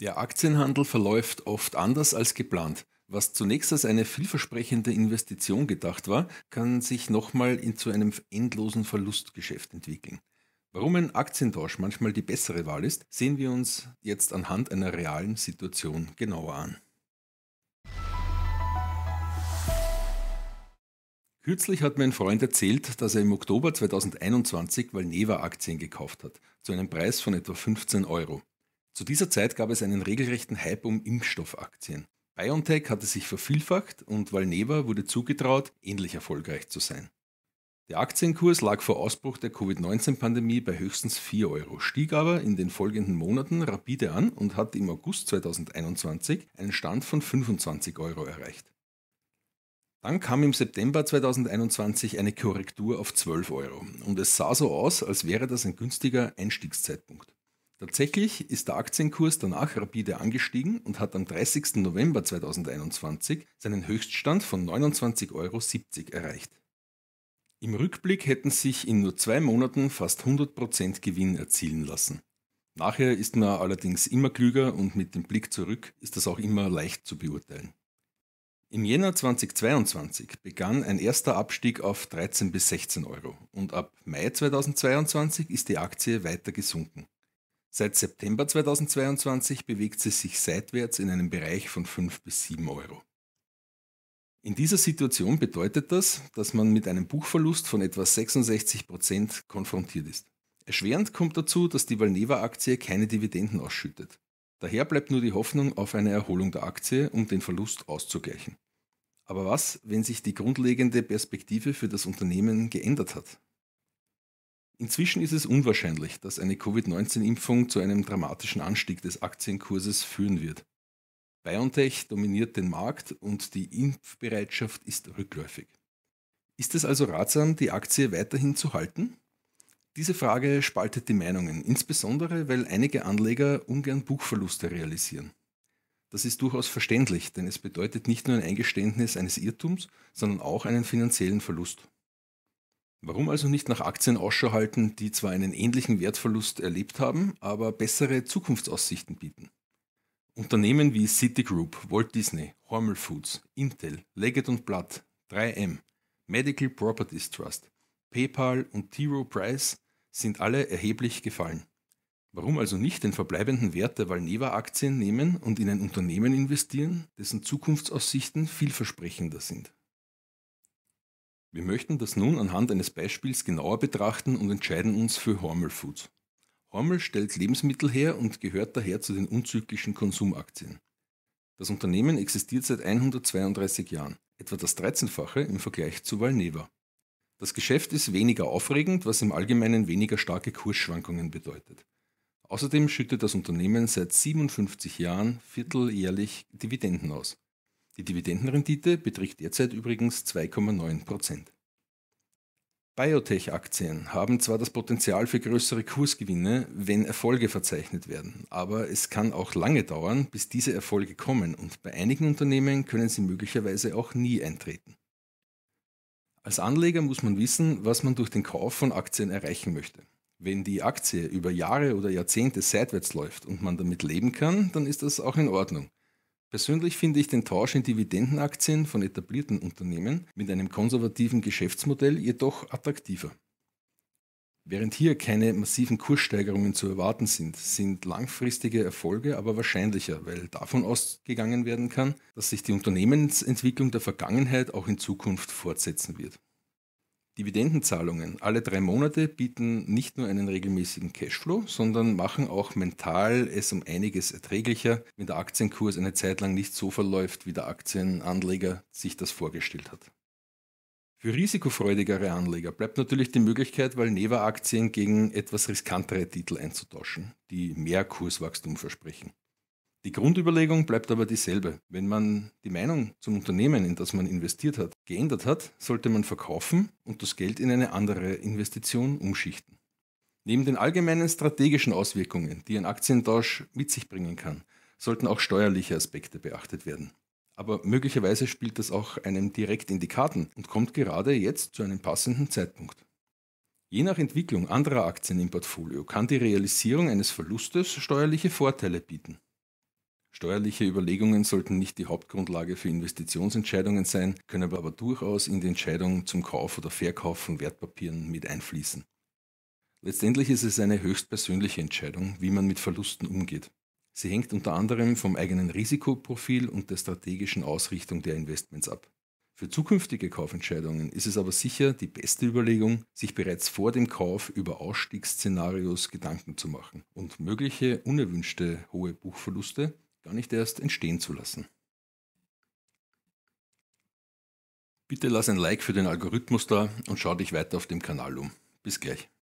Der Aktienhandel verläuft oft anders als geplant. Was zunächst als eine vielversprechende Investition gedacht war, kann sich nochmal zu einem endlosen Verlustgeschäft entwickeln. Warum ein Aktientausch manchmal die bessere Wahl ist, sehen wir uns jetzt anhand einer realen Situation genauer an. Kürzlich hat mein Freund erzählt, dass er im Oktober 2021 Valneva Aktien gekauft hat, zu einem Preis von etwa 15 Euro. Zu dieser Zeit gab es einen regelrechten Hype um Impfstoffaktien. BioNTech hatte sich vervielfacht und Valneva wurde zugetraut, ähnlich erfolgreich zu sein. Der Aktienkurs lag vor Ausbruch der Covid-19-Pandemie bei höchstens 4 Euro, stieg aber in den folgenden Monaten rapide an und hat im August 2021 einen Stand von 25 Euro erreicht. Dann kam im September 2021 eine Korrektur auf 12 Euro und es sah so aus, als wäre das ein günstiger Einstiegszeitpunkt. Tatsächlich ist der Aktienkurs danach rapide angestiegen und hat am 30. November 2021 seinen Höchststand von 29,70 Euro erreicht. Im Rückblick hätten sich in nur zwei Monaten fast 100% Gewinn erzielen lassen. Nachher ist man allerdings immer klüger und mit dem Blick zurück ist das auch immer leicht zu beurteilen. Im Jänner 2022 begann ein erster Abstieg auf 13 bis 16 Euro und ab Mai 2022 ist die Aktie weiter gesunken. Seit September 2022 bewegt sie sich seitwärts in einem Bereich von 5 bis 7 Euro. In dieser Situation bedeutet das, dass man mit einem Buchverlust von etwa 66% Prozent konfrontiert ist. Erschwerend kommt dazu, dass die Valneva-Aktie keine Dividenden ausschüttet. Daher bleibt nur die Hoffnung auf eine Erholung der Aktie, um den Verlust auszugleichen. Aber was, wenn sich die grundlegende Perspektive für das Unternehmen geändert hat? Inzwischen ist es unwahrscheinlich, dass eine Covid-19-Impfung zu einem dramatischen Anstieg des Aktienkurses führen wird. BioNTech dominiert den Markt und die Impfbereitschaft ist rückläufig. Ist es also ratsam, die Aktie weiterhin zu halten? Diese Frage spaltet die Meinungen, insbesondere weil einige Anleger ungern Buchverluste realisieren. Das ist durchaus verständlich, denn es bedeutet nicht nur ein Eingeständnis eines Irrtums, sondern auch einen finanziellen Verlust. Warum also nicht nach Aktien Ausschau halten, die zwar einen ähnlichen Wertverlust erlebt haben, aber bessere Zukunftsaussichten bieten? Unternehmen wie Citigroup, Walt Disney, Hormel Foods, Intel, Leggett Platt, 3M, Medical Properties Trust, PayPal und T. Rowe Price sind alle erheblich gefallen. Warum also nicht den verbleibenden Wert der Valneva-Aktien nehmen und in ein Unternehmen investieren, dessen Zukunftsaussichten vielversprechender sind? Wir möchten das nun anhand eines Beispiels genauer betrachten und entscheiden uns für Hormel Foods. Hormel stellt Lebensmittel her und gehört daher zu den unzyklischen Konsumaktien. Das Unternehmen existiert seit 132 Jahren, etwa das 13-fache im Vergleich zu Valneva. Das Geschäft ist weniger aufregend, was im Allgemeinen weniger starke Kursschwankungen bedeutet. Außerdem schüttet das Unternehmen seit 57 Jahren vierteljährlich Dividenden aus. Die Dividendenrendite beträgt derzeit übrigens 2,9 Prozent. Biotech-Aktien haben zwar das Potenzial für größere Kursgewinne, wenn Erfolge verzeichnet werden, aber es kann auch lange dauern, bis diese Erfolge kommen und bei einigen Unternehmen können sie möglicherweise auch nie eintreten. Als Anleger muss man wissen, was man durch den Kauf von Aktien erreichen möchte. Wenn die Aktie über Jahre oder Jahrzehnte seitwärts läuft und man damit leben kann, dann ist das auch in Ordnung. Persönlich finde ich den Tausch in Dividendenaktien von etablierten Unternehmen mit einem konservativen Geschäftsmodell jedoch attraktiver. Während hier keine massiven Kurssteigerungen zu erwarten sind, sind langfristige Erfolge aber wahrscheinlicher, weil davon ausgegangen werden kann, dass sich die Unternehmensentwicklung der Vergangenheit auch in Zukunft fortsetzen wird. Dividendenzahlungen alle drei Monate bieten nicht nur einen regelmäßigen Cashflow, sondern machen auch mental es um einiges erträglicher, wenn der Aktienkurs eine Zeit lang nicht so verläuft, wie der Aktienanleger sich das vorgestellt hat. Für risikofreudigere Anleger bleibt natürlich die Möglichkeit, Valneva-Aktien gegen etwas riskantere Titel einzutauschen, die mehr Kurswachstum versprechen. Die Grundüberlegung bleibt aber dieselbe. Wenn man die Meinung zum Unternehmen, in das man investiert hat, geändert hat, sollte man verkaufen und das Geld in eine andere Investition umschichten. Neben den allgemeinen strategischen Auswirkungen, die ein Aktientausch mit sich bringen kann, sollten auch steuerliche Aspekte beachtet werden. Aber möglicherweise spielt das auch einem direkt in die Karten und kommt gerade jetzt zu einem passenden Zeitpunkt. Je nach Entwicklung anderer Aktien im Portfolio kann die Realisierung eines Verlustes steuerliche Vorteile bieten. Steuerliche Überlegungen sollten nicht die Hauptgrundlage für Investitionsentscheidungen sein, können aber durchaus in die Entscheidung zum Kauf oder Verkauf von Wertpapieren mit einfließen. Letztendlich ist es eine höchst persönliche Entscheidung, wie man mit Verlusten umgeht. Sie hängt unter anderem vom eigenen Risikoprofil und der strategischen Ausrichtung der Investments ab. Für zukünftige Kaufentscheidungen ist es aber sicher die beste Überlegung, sich bereits vor dem Kauf über Ausstiegsszenarios Gedanken zu machen und mögliche unerwünschte hohe Buchverluste gar nicht erst entstehen zu lassen. Bitte lass ein Like für den Algorithmus da und schau dich weiter auf dem Kanal um. Bis gleich.